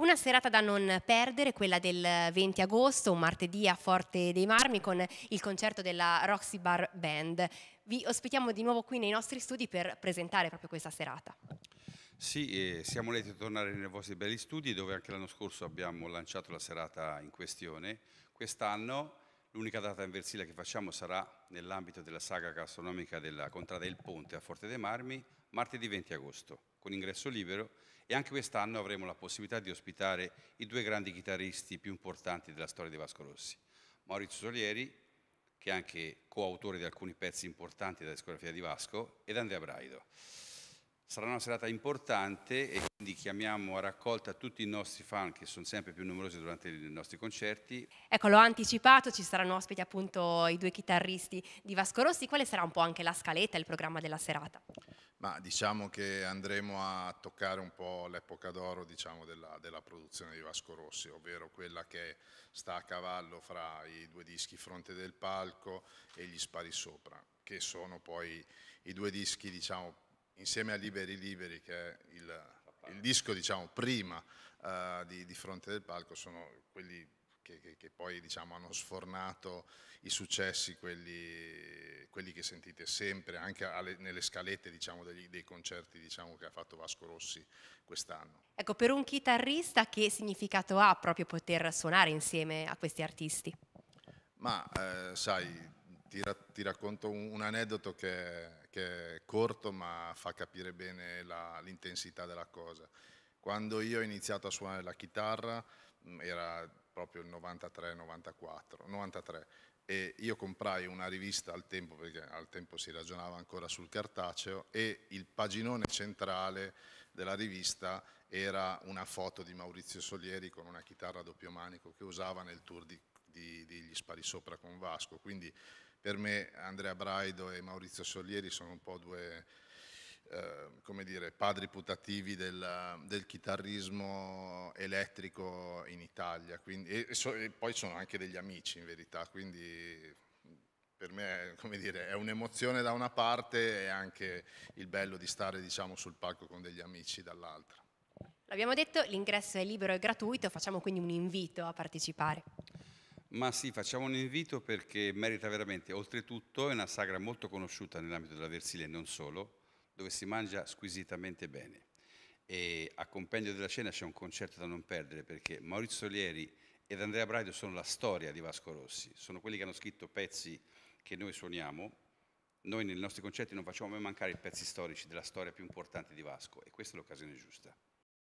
Una serata da non perdere, quella del 20 agosto, un martedì a Forte dei Marmi con il concerto della Roxy Bar Band. Vi ospitiamo di nuovo qui nei nostri studi per presentare proprio questa serata. Sì, eh, siamo lieti di tornare nei vostri belli studi dove anche l'anno scorso abbiamo lanciato la serata in questione. Quest'anno L'unica data in versile che facciamo sarà nell'ambito della saga gastronomica della Contrada del Ponte a Forte dei Marmi, martedì 20 agosto, con ingresso libero e anche quest'anno avremo la possibilità di ospitare i due grandi chitarristi più importanti della storia di Vasco Rossi, Maurizio Solieri, che è anche coautore di alcuni pezzi importanti della discografia di Vasco, ed Andrea Braido. Sarà una serata importante e quindi chiamiamo a raccolta tutti i nostri fan che sono sempre più numerosi durante i nostri concerti. Ecco, l'ho anticipato, ci saranno ospiti appunto i due chitarristi di Vasco Rossi. Quale sarà un po' anche la scaletta, il programma della serata? Ma diciamo che andremo a toccare un po' l'epoca d'oro diciamo, della, della, produzione di Vasco Rossi, ovvero quella che sta a cavallo fra i due dischi Fronte del Palco e Gli Spari Sopra, che sono poi i due dischi diciamo insieme a Liberi Liberi, che è il, il disco diciamo, prima uh, di, di, Fronte del Palco, sono quelli che, che, che poi diciamo, hanno sfornato i successi, quelli, quelli che sentite sempre, anche alle, nelle scalette diciamo, degli, dei concerti diciamo, che ha fatto Vasco Rossi quest'anno. Ecco, per un chitarrista che significato ha proprio poter suonare insieme a questi artisti? Ma eh, sai, ti, ra ti racconto un, un aneddoto che, che, è corto ma fa capire bene l'intensità della cosa. Quando io ho iniziato a suonare la chitarra mm, era proprio il 93-94, 93, e io comprai una rivista al tempo, perché al tempo si ragionava ancora sul cartaceo, e il paginone centrale della rivista era una foto di Maurizio Solieri con una chitarra a doppio manico che usava nel tour di, di, di Gli Spari Sopra con Vasco. Quindi per me Andrea Braido e Maurizio Solieri sono un po' due eh, dire, padri putativi del, del, chitarrismo elettrico in Italia. Quindi, e, e, so, e, poi sono anche degli amici in verità, quindi per me è, dire, è un'emozione da una parte e anche il bello di stare diciamo, sul palco con degli amici dall'altra. L'abbiamo detto, l'ingresso è libero e gratuito, facciamo quindi un invito a partecipare. Ma sì, facciamo un invito perché merita veramente, oltretutto è una sagra molto conosciuta nell'ambito della Versilia e non solo, dove si mangia squisitamente bene. E a compendio della cena c'è un concerto da non perdere perché Maurizio Lieri ed Andrea Braido sono la storia di Vasco Rossi, sono quelli che hanno scritto pezzi che noi suoniamo. Noi nei nostri concerti non facciamo mai mancare i pezzi storici della storia più importante di Vasco e questa è l'occasione giusta.